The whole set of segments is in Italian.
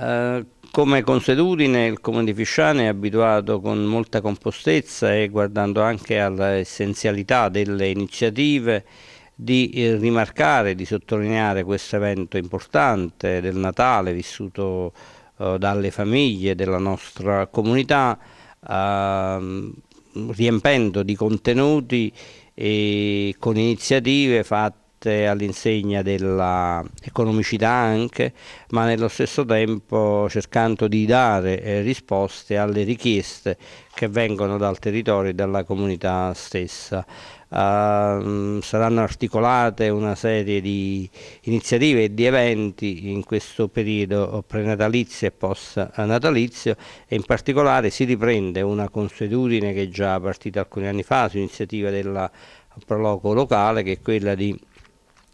Eh, come consuetudine il Comune di Fisciane è abituato con molta compostezza e guardando anche all'essenzialità delle iniziative di eh, rimarcare, di sottolineare questo evento importante del Natale vissuto eh, dalle famiglie della nostra comunità ehm, riempendo di contenuti e con iniziative fatte forte all'insegna dell'economicità anche, ma nello stesso tempo cercando di dare eh, risposte alle richieste che vengono dal territorio e dalla comunità stessa. Uh, saranno articolate una serie di iniziative e di eventi in questo periodo prenatalizio e post-natalizio e in particolare si riprende una consuetudine che è già partita alcuni anni fa su iniziativa del proloco locale che è quella di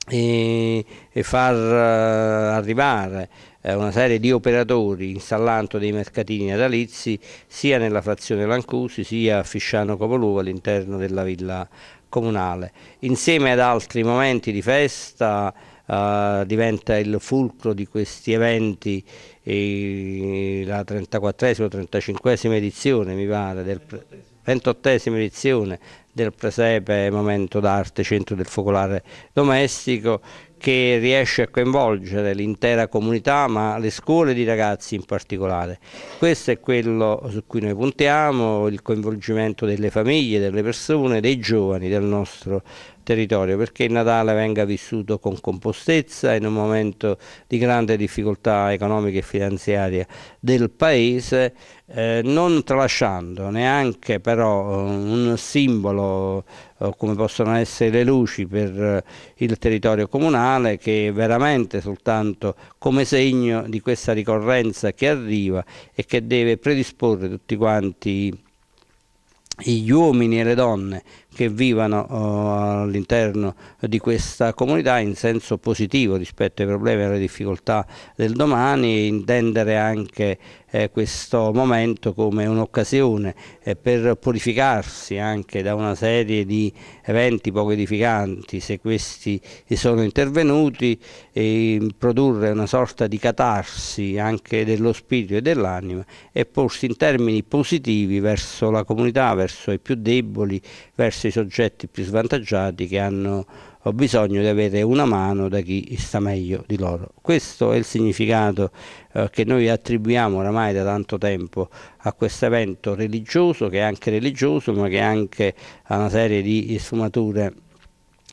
e, e far eh, arrivare eh, una serie di operatori installando dei mercatini natalizi sia nella frazione Lancusi sia a Fisciano Copoluvo all'interno della villa comunale. Insieme ad altri momenti di festa eh, diventa il fulcro di questi eventi eh, la 34esima o 35esima edizione mi pare del 28esima edizione del Presepe Momento d'Arte Centro del Focolare Domestico che riesce a coinvolgere l'intera comunità ma le scuole di ragazzi in particolare. Questo è quello su cui noi puntiamo, il coinvolgimento delle famiglie, delle persone, dei giovani del nostro territorio perché il Natale venga vissuto con compostezza in un momento di grande difficoltà economica e finanziaria del Paese, eh, non tralasciando neanche però eh, un simbolo eh, come possono essere le luci per eh, il territorio comunale che è veramente soltanto come segno di questa ricorrenza che arriva e che deve predisporre tutti quanti gli uomini e le donne che vivano oh, all'interno di questa comunità in senso positivo rispetto ai problemi e alle difficoltà del domani e intendere anche eh, questo momento come un'occasione eh, per purificarsi anche da una serie di eventi poco edificanti, se questi sono intervenuti, produrre una sorta di catarsi anche dello spirito e dell'anima e porsi in termini positivi verso la comunità, verso i più deboli, verso verso soggetti più svantaggiati che hanno bisogno di avere una mano da chi sta meglio di loro. Questo è il significato eh, che noi attribuiamo oramai da tanto tempo a questo evento religioso, che è anche religioso, ma che è anche ha una serie di sfumature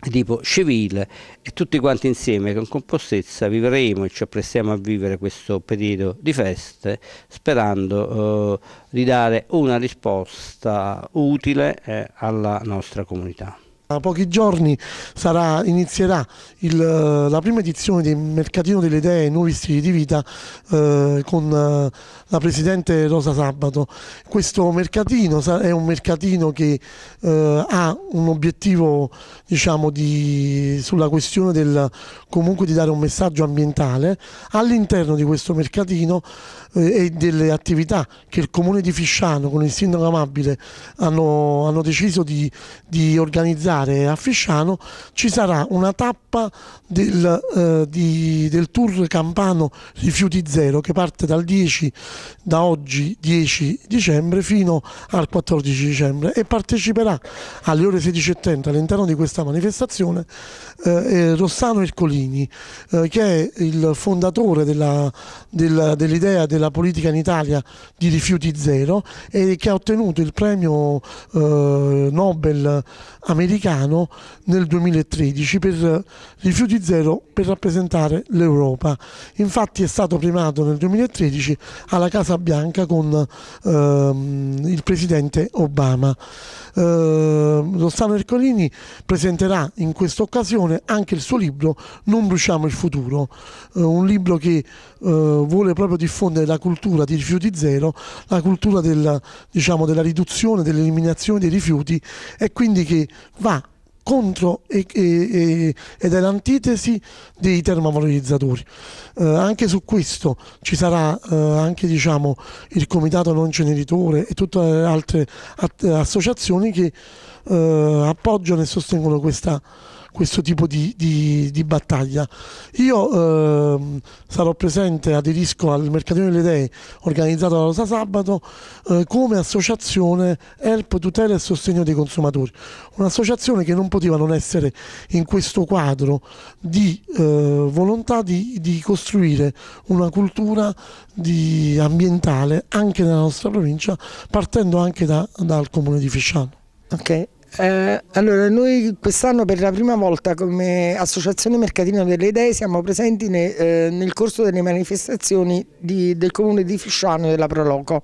tipo civile e tutti quanti insieme con compostezza vivremo e ci apprestiamo a vivere questo periodo di feste sperando eh, di dare una risposta utile eh, alla nostra comunità. Tra pochi giorni sarà, inizierà il, eh, la prima edizione del Mercatino delle Idee Nuovi Stili di Vita eh, con eh, la Presidente Rosa Sabato. Questo mercatino è un mercatino che eh, ha un obiettivo diciamo, di, sulla questione del, comunque di dare un messaggio ambientale. All'interno di questo mercatino eh, e delle attività che il Comune di Fisciano con il Sindaco Amabile hanno, hanno deciso di, di organizzare arrivare a Fisciano ci sarà una tappa del, eh, di, del tour campano Rifiuti Zero che parte dal 10, da oggi 10 dicembre fino al 14 dicembre e parteciperà alle ore 16.30 all'interno di questa manifestazione eh, eh, Rossano Ercolini eh, che è il fondatore dell'idea della, dell della politica in Italia di Rifiuti Zero e che ha ottenuto il premio eh, Nobel americano americano nel 2013 per rifiuti zero per rappresentare l'Europa. Infatti è stato primato nel 2013 alla Casa Bianca con ehm, il presidente Obama. Eh, Rossano Ercolini presenterà in questa occasione anche il suo libro Non bruciamo il futuro, eh, un libro che eh, vuole proprio diffondere la cultura di rifiuti zero, la cultura del, diciamo, della riduzione, dell'eliminazione dei rifiuti e quindi che va contro e, e, ed è l'antitesi dei termovalorizzatori. Eh, anche su questo ci sarà eh, anche diciamo, il comitato non ceneritore e tutte le altre associazioni che eh, appoggiano e sostengono questa questo tipo di, di, di battaglia. Io eh, sarò presente, aderisco al Mercatino delle Idee organizzato da Rosa Sabato eh, come associazione Help, Tutela e Sostegno dei Consumatori, un'associazione che non poteva non essere in questo quadro di eh, volontà di, di costruire una cultura di ambientale anche nella nostra provincia, partendo anche da, dal comune di Fisciano. Ok, eh, allora, noi quest'anno per la prima volta come Associazione Mercatino delle Idee siamo presenti ne, eh, nel corso delle manifestazioni di, del comune di Fisciano e della Proloco.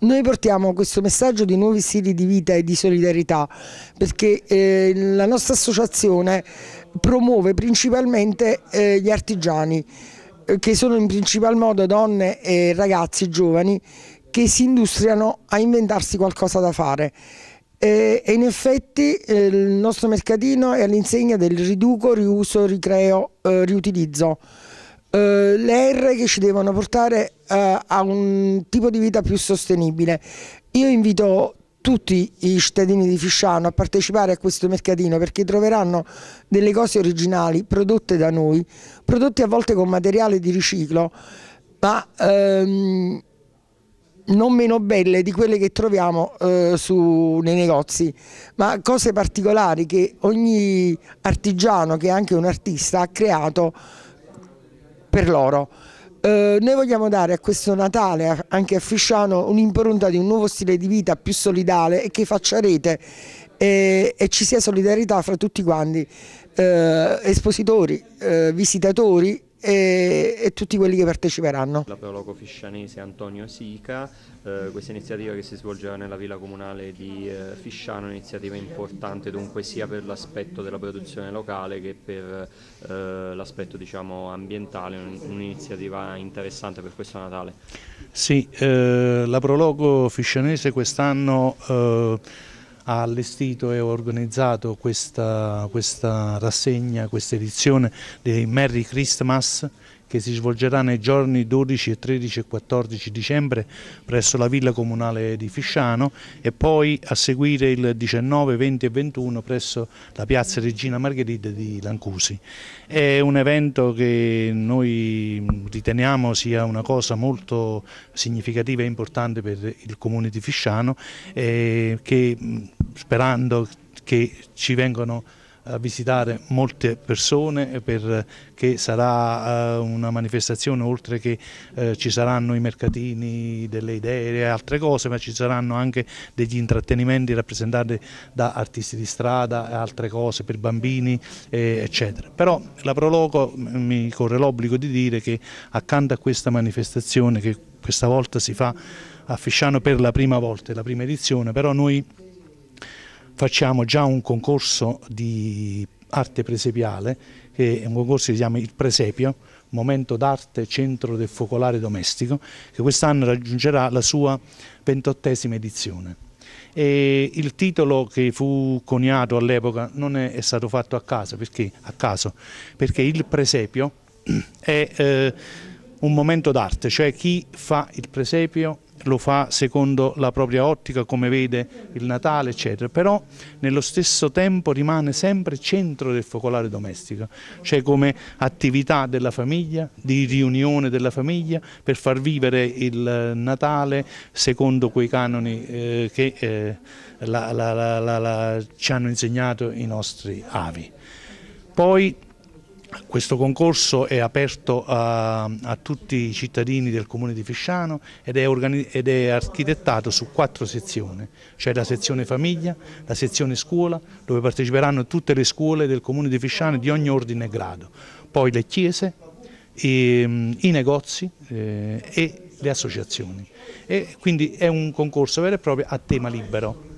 Noi portiamo questo messaggio di nuovi stili di vita e di solidarietà perché eh, la nostra associazione promuove principalmente eh, gli artigiani eh, che sono in principal modo donne e ragazzi giovani che si industriano a inventarsi qualcosa da fare. E, in effetti eh, il nostro mercatino è all'insegna del riduco, riuso, ricreo, eh, riutilizzo. Uh, le R che ci devono portare uh, a un tipo di vita più sostenibile. Io invito tutti i cittadini di Fisciano a partecipare a questo mercatino perché troveranno delle cose originali prodotte da noi, prodotte a volte con materiale di riciclo, ma um, non meno belle di quelle che troviamo eh, su, nei negozi, ma cose particolari che ogni artigiano, che è anche un artista, ha creato per loro. Eh, noi vogliamo dare a questo Natale, anche a Fisciano, un'impronta di un nuovo stile di vita più solidale e che faccia rete e, e ci sia solidarietà fra tutti quanti, eh, espositori, eh, visitatori e, e, tutti quelli che parteciperanno. La L'apologo fiscianese Antonio Sica, eh, questa iniziativa che si svolgeva nella villa comunale di eh, Fisciano è un'iniziativa importante dunque sia per l'aspetto della produzione locale che per eh, l'aspetto diciamo, ambientale, un'iniziativa interessante per questo Natale. Sì, eh, la Prologo fiscianese quest'anno eh, ha allestito e organizzato questa, questa rassegna, questa edizione dei Merry Christmas che si svolgerà nei giorni 12, 13 e 14 dicembre presso la Villa Comunale di Fisciano e poi a seguire il 19, 20 e 21 presso la Piazza Regina Margherita di Lancusi. È un evento che noi riteniamo sia una cosa molto significativa e importante per il Comune di Fisciano e eh, che sperando che ci vengano visitare molte persone perché sarà eh, una manifestazione oltre che eh, ci saranno i mercatini delle idee e altre cose ma ci saranno anche degli intrattenimenti rappresentati da artisti di strada e altre cose per bambini eccetera però la Proloco mm, mi corre l'obbligo di dire che accanto a questa manifestazione che questa volta si fa a Fisciano per la prima volta, la prima edizione però noi facciamo già un concorso di arte presepiale, che è un concorso che si chiama Il Presepio, Momento d'arte Centro del Focolare Domestico, che quest'anno raggiungerà la sua ventottesima edizione. E il titolo che fu coniato all'epoca non è, è, stato fatto a caso, perché, a caso, perché il presepio è eh, un momento d'arte, cioè chi fa il presepio lo fa secondo la propria ottica, come vede il Natale, eccetera, però nello stesso tempo rimane sempre centro del focolare domestico, cioè come attività della famiglia, di riunione della famiglia, per far vivere il Natale secondo quei canoni eh, che eh, la, la, la, ci hanno insegnato i nostri avi. Poi questo concorso è aperto a, a, tutti i cittadini del comune di Fisciano ed è, ed è, architettato su quattro sezioni, cioè la sezione famiglia, la sezione scuola, dove parteciperanno tutte le scuole del comune di Fisciano di ogni ordine e grado, poi le chiese, i, ehm, i negozi eh, e le associazioni. E quindi è un concorso vero e proprio a tema libero.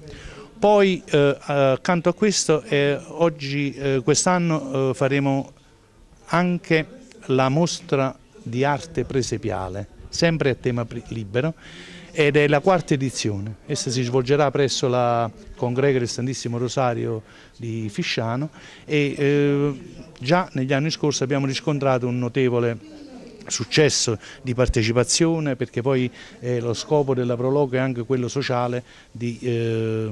Poi eh, accanto a questo eh, oggi eh, quest'anno eh, faremo anche la mostra di arte presepiale, sempre a tema libero, ed è la quarta edizione. Essa si svolgerà presso la congrega del Santissimo Rosario di Fisciano e eh, già negli anni scorsi abbiamo riscontrato un notevole successo di partecipazione perché poi eh, lo scopo della Prologo è anche quello sociale di eh,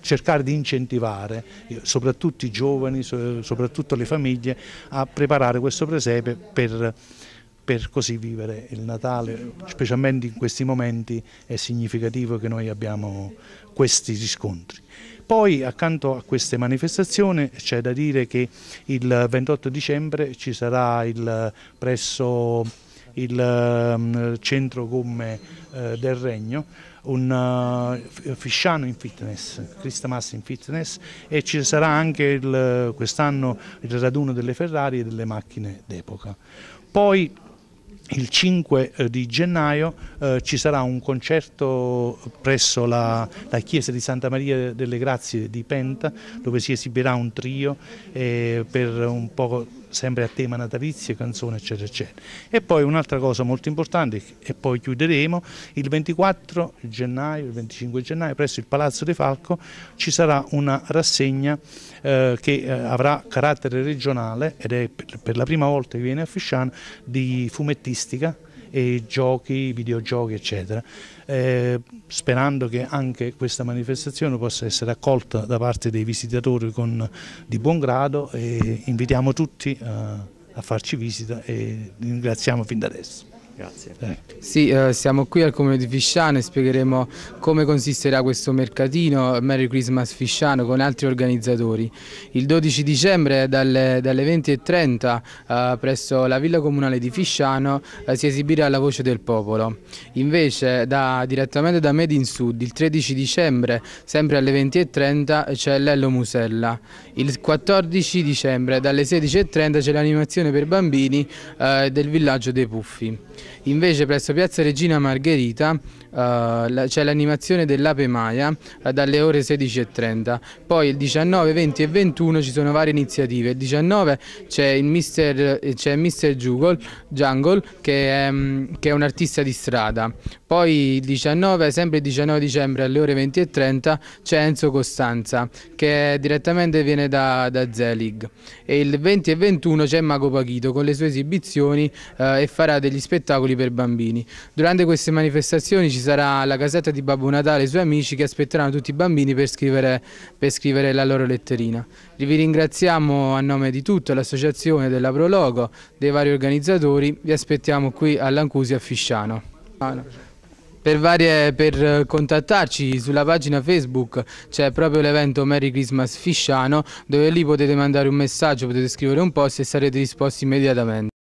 cercare di incentivare eh, soprattutto i giovani, soprattutto le famiglie a preparare questo presepe per, per così vivere il Natale, specialmente in questi momenti è significativo che noi abbiamo questi riscontri. Poi accanto a queste manifestazioni c'è da dire che il 28 dicembre ci sarà il, presso il ehm, centro gomme eh, del Regno un uh, Fisciano in fitness, Cristamas in fitness e ci sarà anche quest'anno il raduno delle Ferrari e delle macchine d'epoca. Poi il 5 eh, di gennaio eh, ci sarà un concerto presso la, la, chiesa di Santa Maria delle Grazie di Penta dove si esibirà un trio eh, per un po' sempre a tema natalizio, canzone eccetera eccetera. E poi un'altra cosa molto importante e poi chiuderemo, il 24 gennaio, il 25 gennaio presso il Palazzo De Falco ci sarà una rassegna eh, che eh, avrà carattere regionale ed è per la prima volta che viene a Fisciano di fumettistica e giochi, videogiochi eccetera, eh, sperando che anche questa manifestazione possa essere accolta da parte dei visitatori con, di buon grado e invitiamo tutti a, eh, a farci visita e ringraziamo fin da adesso. Grazie. Eh. Sì, eh, siamo qui al Comune di Fisciano e spiegheremo come consisterà questo mercatino Merry Christmas Fisciano con altri organizzatori. Il 12 dicembre dalle, dalle 20.30 eh, presso la Villa Comunale di Fisciano eh, si esibirà La Voce del Popolo. Invece da, direttamente da Made in Sud il 13 dicembre sempre alle 20.30 c'è Lello Musella. Il 14 dicembre dalle 16.30 c'è l'animazione per bambini eh, del villaggio dei Puffi. Invece presso Piazza Regina Margherita eh, la, c'è l'animazione dell'Ape Maia eh, dalle ore 16.30, poi il 19, 20 e 21 ci sono varie iniziative, il 19 c'è il mister, eh, mister Jugol, Jungle che è, mm, che è un artista di strada, poi il 19, sempre il 19 dicembre alle ore 20.30 c'è Enzo Costanza che direttamente viene da, da Zelig e il 20 e 21 c'è Mago Paghito con le sue esibizioni eh, e farà degli spettacoli per bambini. Durante queste manifestazioni ci ci sarà la casetta di Babbo Natale e i suoi amici che aspetteranno tutti i bambini per scrivere, per scrivere la loro letterina. Vi ringraziamo a nome di tutta l'associazione della Prologo, dei vari organizzatori, vi aspettiamo qui all'Ancusi a Fisciano. Per, varie, per, contattarci sulla pagina Facebook c'è proprio l'evento Merry Christmas Fisciano dove lì potete mandare un messaggio, potete scrivere un post e sarete disposti immediatamente.